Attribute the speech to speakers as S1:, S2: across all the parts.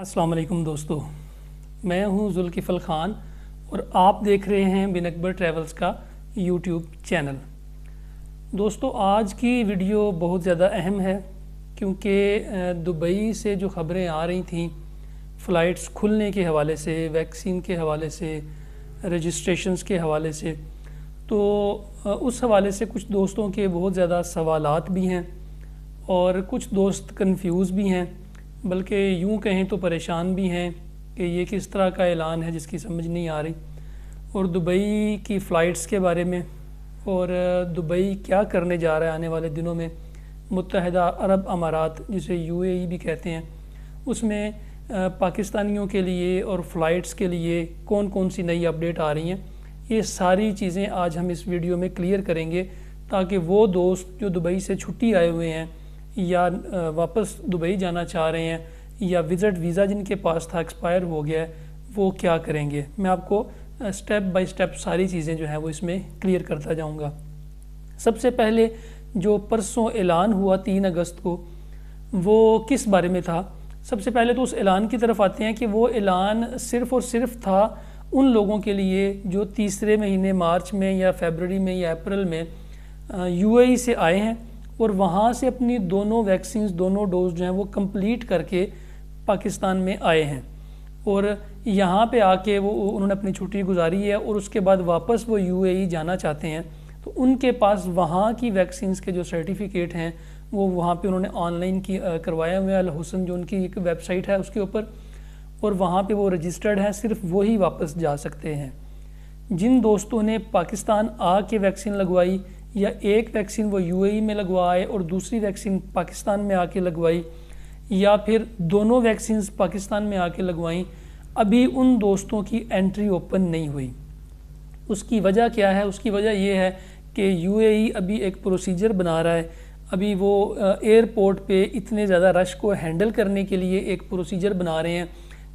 S1: अस्सलाम वालेकुम दोस्तों मैं हूं जुल्किफ़ल ख़ान और आप देख रहे हैं बिन अकबर ट्रैवल्स का यूट्यूब चैनल दोस्तों आज की वीडियो बहुत ज़्यादा अहम है क्योंकि दुबई से जो ख़बरें आ रही थी फ़्लाइट्स खुलने के हवाले से वैक्सीन के हवाले से रजिस्ट्रेशन के हवाले से तो उस हवाले से कुछ दोस्तों के बहुत ज़्यादा सवाल भी हैं और कुछ दोस्त कन्फ्यूज़ भी हैं बल्कि यूँ कहें तो परेशान भी हैं कि ये किस तरह का ऐलान है जिसकी समझ नहीं आ रही और दुबई की फ़्लाइट्स के बारे में और दुबई क्या करने जा रहा है आने वाले दिनों में मुतहदा अरब अमारात जिसे यूएई भी कहते हैं उसमें पाकिस्तानियों के लिए और फ़्लाइट्स के लिए कौन कौन सी नई अपडेट आ रही हैं ये सारी चीज़ें आज हम इस वीडियो में क्लियर करेंगे ताकि वो दोस्त जो दुबई से छुट्टी आए हुए हैं या वापस दुबई जाना चाह रहे हैं या विज़िट वीज़ा जिनके पास था एक्सपायर हो गया है वो क्या करेंगे मैं आपको स्टेप बाय स्टेप सारी चीज़ें जो हैं वो इसमें क्लियर करता जाऊंगा सबसे पहले जो परसों ऐलान हुआ तीन अगस्त को वो किस बारे में था सबसे पहले तो उस ऐलान की तरफ आते हैं कि वो ऐलान सिर्फ़ और सिर्फ था उन लोगों के लिए जो तीसरे महीने मार्च में या फेबररी में या अप्रैल में यूएई से आए हैं और वहाँ से अपनी दोनों वैक्सीन दोनों डोज जो हैं वो कंप्लीट करके पाकिस्तान में आए हैं और यहाँ पे आके वो उन्होंने अपनी छुट्टी गुजारी है और उसके बाद वापस वो यूएई e जाना चाहते हैं तो उनके पास वहाँ की वैक्सीन के जो सर्टिफिकेट हैं वो वहाँ पे उन्होंने ऑनलाइन की करवाया हुआ है हुसन जो उनकी एक वेबसाइट है उसके ऊपर और वहाँ पे वो रजिस्टर्ड हैं सिर्फ वो ही वापस जा सकते हैं जिन दोस्तों ने पाकिस्तान आके वैक्सीन लगवाई या एक वैक्सीन वो यूएई में लगवाए और दूसरी वैक्सीन पाकिस्तान में आके लगवाई या फिर दोनों वैक्सीन पाकिस्तान में आके लगवाई अभी उन दोस्तों की एंट्री ओपन नहीं हुई उसकी वजह क्या है उसकी वजह यह है कि यूएई अभी एक प्रोसीजर बना रहा है अभी वो एयरपोर्ट पे इतने ज़्यादा रश को हैंडल करने के लिए एक प्रोसीजर बना रहे हैं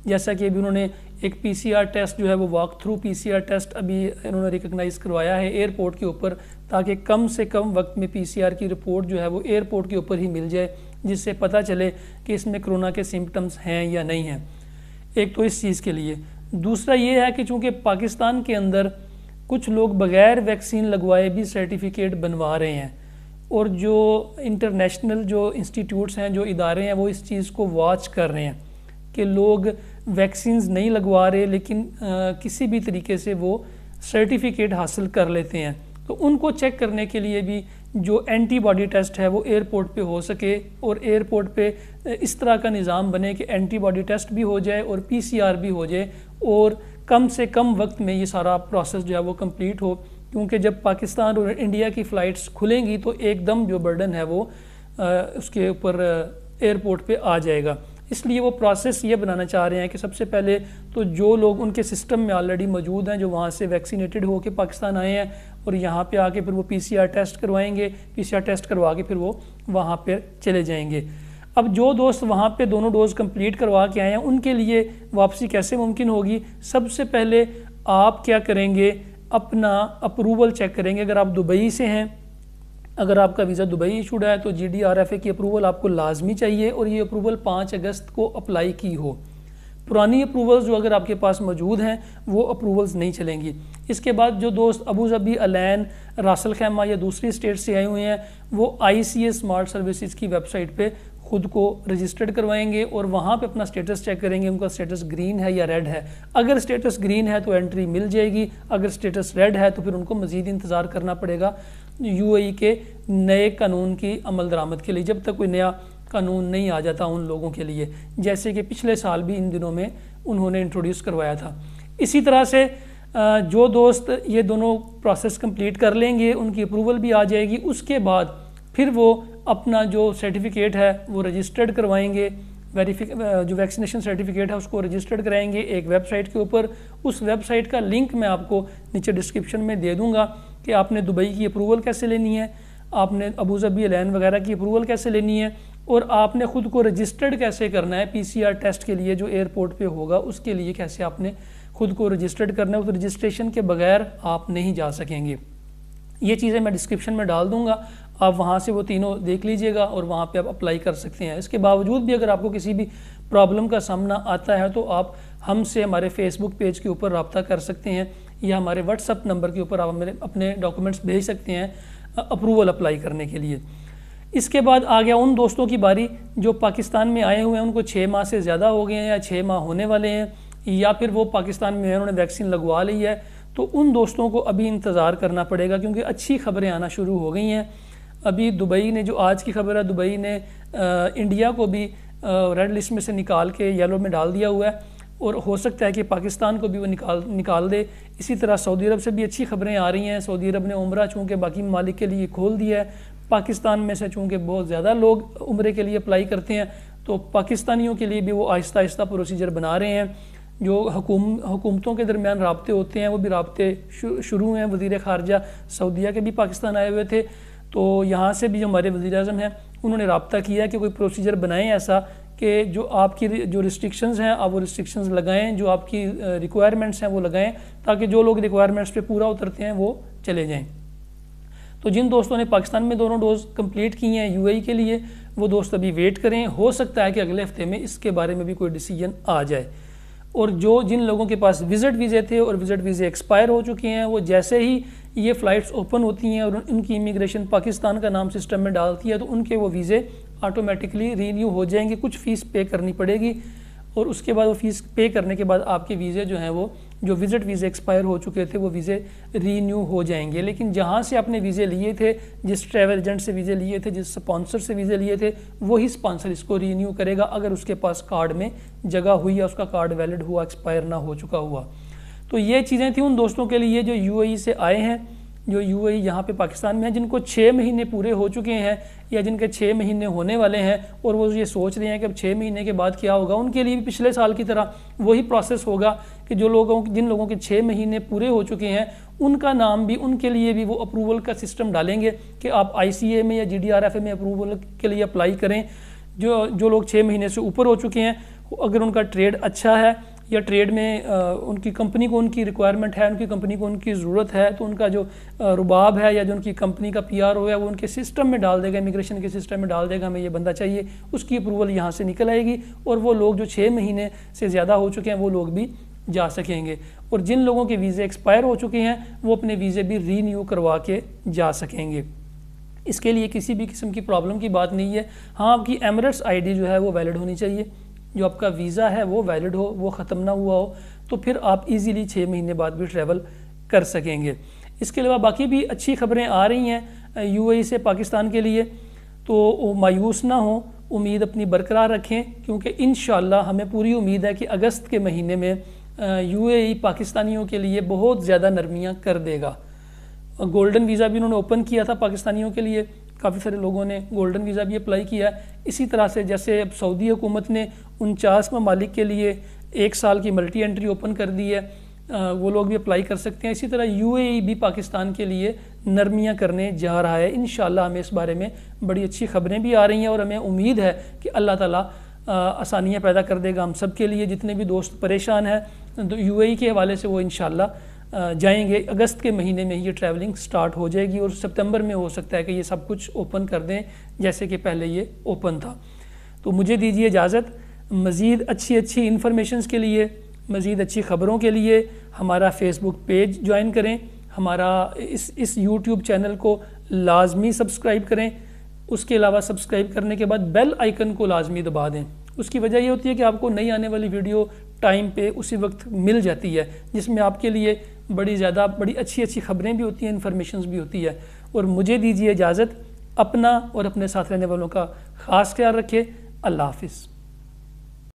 S1: जैसा कि अभी उन्होंने एक पीसीआर टेस्ट जो है वो वॉक थ्रू पीसीआर टेस्ट अभी इन्होंने रिकगनाइज़ करवाया है एयरपोर्ट के ऊपर ताकि कम से कम वक्त में पीसीआर की रिपोर्ट जो है वो एयरपोर्ट के ऊपर ही मिल जाए जिससे पता चले कि इसमें कोरोना के सिम्टम्स हैं या नहीं हैं एक तो इस चीज़ के लिए दूसरा ये है कि चूँकि पाकिस्तान के अंदर कुछ लोग बग़ैर वैक्सीन लगवाए भी सर्टिफिकेट बनवा रहे हैं और जो इंटरनेशनल जो इंस्टीट्यूट्स हैं जो इदारे हैं वो इस चीज़ को वॉच कर रहे हैं कि लोग वैक्सीन नहीं लगवा रहे लेकिन आ, किसी भी तरीके से वो सर्टिफिकेट हासिल कर लेते हैं तो उनको चेक करने के लिए भी जो एंटीबॉडी टेस्ट है वो एयरपोर्ट पे हो सके और एयरपोर्ट पे इस तरह का निज़ाम बने कि एंटीबॉडी टेस्ट भी हो जाए और पीसीआर भी हो जाए और कम से कम वक्त में ये सारा प्रोसेस जो है वो कंप्लीट हो क्योंकि जब पाकिस्तान और इंडिया की फ़्लाइट्स खुलेंगी तो एकदम जो बर्डन है वो आ, उसके ऊपर एयरपोर्ट पर आ जाएगा इसलिए वो प्रोसेस ये बनाना चाह रहे हैं कि सबसे पहले तो जो लोग उनके सिस्टम में ऑलरेडी मौजूद हैं जो वहाँ से वैक्सीनेटेड होकर पाकिस्तान आए हैं और यहाँ पे आके फिर वो पीसीआर टेस्ट करवाएंगे पीसीआर टेस्ट करवा के फिर वो वहाँ पर चले जाएंगे अब जो दोस्त वहाँ पे दोनों डोज़ कंप्लीट करवा के आए हैं उनके लिए वापसी कैसे मुमकिन होगी सबसे पहले आप क्या करेंगे अपना अप्रूवल चेक करेंगे अगर आप दुबई से हैं अगर आपका वीज़ा दुबई इशूड है तो जी डी आर एफ़ ए की अप्रूवल आपको लाजमी चाहिए और ये अप्रूवल पाँच अगस्त को अप्लाई की हो पुरानी अप्रूवल्स जो अगर आपके पास मौजूद हैं वो अप्रूवल्स नहीं चलेंगी इसके बाद जो दोस्त अबू जबी अलैन रासल खैमा या दूसरी स्टेट से आए हुए हैं वो I C S smart services की वेबसाइट पे खुद को रजिस्टर्ड करवाएंगे और वहाँ पे अपना स्टेटस चेक करेंगे उनका स्टेटस ग्रीन है या रेड है अगर स्टेटस ग्रीन है तो एंट्री मिल जाएगी अगर स्टेटस रेड है तो फिर उनको मज़ीद इंतज़ार करना पड़ेगा यू e के नए कानून की अमल दरामद के लिए जब तक कोई नया कानून नहीं आ जाता उन लोगों के लिए जैसे कि पिछले साल भी इन दिनों में उन्होंने इंट्रोड्यूस करवाया था इसी तरह से जो दोस्त ये दोनों प्रोसेस कंप्लीट कर लेंगे उनकी अप्रूवल भी आ जाएगी उसके बाद फिर वो अपना जो सर्टिफिकेट है वो रजिस्टर्ड करवाएंगे वेरीफिक जो वैक्सीनेशन सर्टिफिकेट है उसको रजिस्टर्ड कराएंगे एक वेबसाइट के ऊपर उस वेबसाइट का लिंक मैं आपको नीचे डिस्क्रिप्शन में दे दूंगा कि आपने दुबई की अप्रूवल कैसे लेनी है आपने अबूजबी लैन वगैरह की अप्रूवल कैसे लेनी है और आपने ख़ुद को रजिस्टर्ड कैसे करना है पी टेस्ट के लिए जो एयरपोर्ट पर होगा उसके लिए कैसे आपने ख़ुद को रजिस्टर्ड करना है उस रजिस्ट्रेशन के बगैर आप नहीं जा सकेंगे ये चीज़ें मैं डिस्क्रिप्शन में डाल दूंगा आप वहाँ से वो तीनों देख लीजिएगा और वहाँ पे आप अप्लाई कर सकते हैं इसके बावजूद भी अगर आपको किसी भी प्रॉब्लम का सामना आता है तो आप हमसे हमारे फेसबुक पेज के ऊपर रबता कर सकते हैं या हमारे व्हाट्सअप नंबर के ऊपर आप मेरे अपने डॉक्यूमेंट्स भेज सकते हैं अप्रूवल अप्लाई करने के लिए इसके बाद आ गया उन दोस्तों की बारी जो पाकिस्तान में आए हुए हैं उनको छः माह से ज़्यादा हो गए हैं या छः माह होने वाले हैं या फिर वो पाकिस्तान में उन्होंने वैक्सीन लगवा ली है तो उन दोस्तों को अभी इंतज़ार करना पड़ेगा क्योंकि अच्छी खबरें आना शुरू हो गई हैं अभी दुबई ने जो आज की खबर है दुबई ने आ, इंडिया को भी रेड लिस्ट में से निकाल के येलो में डाल दिया हुआ है और हो सकता है कि पाकिस्तान को भी वो निकाल निकाल दे इसी तरह सऊदी अरब से भी अच्छी खबरें आ रही हैं सऊदी अरब ने उम्र चूँकि बाकी ममालिक के लिए खोल दिया है पाकिस्तान में से चूँकि बहुत ज़्यादा लोग उम्र के लिए अप्लाई करते हैं तो पाकिस्तानियों के लिए भी वो आहिस्ता आहिस्ता प्रोसीजर बना रहे हैं जो हकुम, हुकूमतों के दरमियान रबते होते हैं वो भी रबते शुरू हैं वज़ी ख़ारजा सऊदिया के भी पाकिस्तान आए हुए थे तो यहाँ से भी जो हमारे वज़ी अजम हैं उन्होंने रबता किया कि कोई प्रोसीजर बनाएँ ऐसा कि जो आपकी जो रिस्ट्रिक्शंस हैं आप वो रिस्ट्रिक्शंस लगाएं जो आपकी रिक्वायरमेंट्स हैं वो लगाएं ताकि जो लोग रिक्वायरमेंट्स पे पूरा उतरते हैं वो चले जाएं तो जिन दोस्तों ने पाकिस्तान में दोनों डोज कंप्लीट किए हैं यूएई e के लिए वो दोस्त अभी वेट करें हो सकता है कि अगले हफ्ते में इसके बारे में भी कोई डिसीजन आ जाए और जो जिन लोगों के पास विज़िट वीज़े थे और विज़िट वीज़े एक्सपायर हो चुके हैं वो जैसे ही ये फ़्लाइट्स ओपन होती हैं और उनकी इमिग्रेशन पाकिस्तान का नाम सिस्टम में डालती है तो उनके वो वीज़े ऑटोमेटिकली रीन्यू हो जाएंगे कुछ फ़ीस पे करनी पड़ेगी और उसके बाद वो फ़ीस पे करने के बाद आपके वीज़े जो हैं वो जो विज़िट वीज़े एक्सपायर हो चुके थे वो वीज़े रीन्यू हो जाएंगे लेकिन जहाँ से आपने वीज़े लिए थे जिस ट्रैवल एजेंट से वीज़े लिए थे जिस स्पॉन्सर से वीज़े लिए थे वही स्पॉन्सर इसको रीन्यू करेगा अगर उसके पास कार्ड में जगह हुई या उसका कार्ड वैलिड हुआ एक्सपायर ना हो चुका हुआ तो ये चीज़ें थी उन दोस्तों के लिए जो यू e से आए हैं जो यू आई e यहाँ पर पाकिस्तान में हैं जिनको छः महीने पूरे हो चुके हैं या जिनके छः महीने होने वाले हैं और वो ये सोच रहे हैं कि अब छः महीने के बाद क्या होगा उनके लिए भी पिछले साल की तरह वही प्रोसेस होगा कि जो लोगों जिन लोगों के छः महीने पूरे हो चुके हैं उनका नाम भी उनके लिए भी वो अप्रूवल का सिस्टम डालेंगे कि आप आई में या जी में अप्रूवल के लिए अप्लाई करें जो जो लोग छः महीने से ऊपर हो चुके हैं अगर उनका ट्रेड अच्छा है या ट्रेड में आ, उनकी कंपनी को उनकी रिक्वायरमेंट है उनकी कंपनी को उनकी ज़रूरत है तो उनका जो रुबाब है या जो उनकी कंपनी का पी आर ओ है वो उनके सिस्टम में डाल देगा इमिग्रेशन के सिस्टम में डाल देगा हमें ये बंदा चाहिए उसकी अप्रूवल यहाँ से निकल आएगी और वो लोग जो छः महीने से ज़्यादा हो चुके हैं वो लोग भी जा सकेंगे और जिन लोगों के वीज़े एक्सपायर हो चुके हैं वो अपने वीज़े भी रीन्यू करवा के जा सकेंगे इसके लिए किसी भी किस्म की प्रॉब्लम की बात नहीं है हाँ आपकी एमरेट्स आईडी जो है वो वैलिड होनी चाहिए जो आपका वीज़ा है वो वैलिड हो वो ख़त्म ना हुआ हो तो फिर आप इजीली छः महीने बाद भी ट्रैवल कर सकेंगे इसके अलावा बाकी भी अच्छी खबरें आ रही हैं यूएई e से पाकिस्तान के लिए तो मायूस ना हो उम्मीद अपनी बरकरार रखें क्योंकि इन हमें पूरी उम्मीद है कि अगस्त के महीने में यू e पाकिस्तानियों के लिए बहुत ज़्यादा नरमियाँ कर देगा गोल्डन वीज़ा भी उन्होंने ओपन किया था पाकिस्तानियों के लिए काफ़ी सारे लोगों ने गोल्डन वीज़ा भी अप्लाई किया है इसी तरह से जैसे अब सऊदी हुकूमत ने उनचास ममालिक के लिए एक साल की मल्टी एंट्री ओपन कर दी है वो लोग भी अप्लाई कर सकते हैं इसी तरह यूएई भी पाकिस्तान के लिए नरमियाँ करने जा रहा है इन हमें इस बारे में बड़ी अच्छी खबरें भी आ रही हैं और हमें उम्मीद है कि अल्लाह ताला आसानियाँ पैदा कर देगा हम सब के लिए जितने भी दोस्त परेशान हैं तो यूएई के हवाले से वो इन जाएंगे अगस्त के महीने में ये ट्रैवलिंग स्टार्ट हो जाएगी और सितंबर में हो सकता है कि ये सब कुछ ओपन कर दें जैसे कि पहले ये ओपन था तो मुझे दीजिए इजाज़त मज़ीद अच्छी अच्छी इन्फॉर्मेशन के लिए मज़ीद अच्छी ख़बरों के लिए हमारा फ़ेसबुक पेज ज्वाइन करें हमारा इस इस यूट्यूब चैनल को लाजमी सब्सक्राइब करें उसके अलावा सब्सक्राइब करने के बाद बेल आइकन को लाजमी दबा दें उसकी वजह यह होती है कि आपको नई आने वाली वीडियो टाइम पे उसी वक्त मिल जाती है जिसमें आपके लिए बड़ी ज़्यादा बड़ी अच्छी अच्छी खबरें भी होती हैं इन्फॉर्मेशन भी होती है और मुझे दीजिए इजाज़त अपना और अपने साथ रहने वालों का ख़ास ख्याल रखे अल्लाह हाफिज़